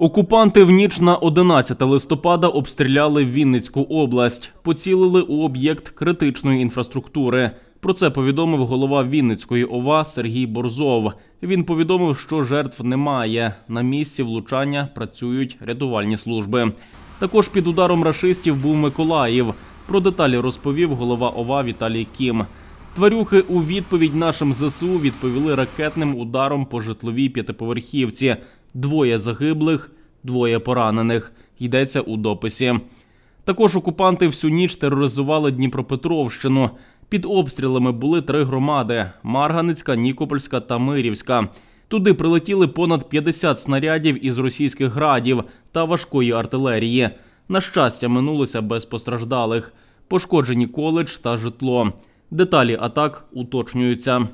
Окупанти в ніч на 11 листопада обстріляли Вінницьку область, поцілили у об'єкт критичної інфраструктури. Про це повідомив голова Вінницької ОВА Сергій Борзов. Він повідомив, що жертв немає. На місці влучання працюють рятувальні служби. Також під ударом рашистів був Миколаїв. Про деталі розповів голова ОВА Віталій Кім. Тварюхи у відповідь нашим ЗСУ відповіли ракетним ударом по житловій п'ятиповерхівці двоє загиблих, двоє поранених. Йдеться у дописі. Також окупанти всю ніч тероризували Дніпропетровщину. Під обстрілами були три громади: Марганицька, Нікопольська та Мирівська. Туди прилетіли понад 50 снарядів із російських градів та важкої артилерії. На щастя, минулося без постраждалих. Пошкоджені коледж та житло. Деталі атак уточнюються.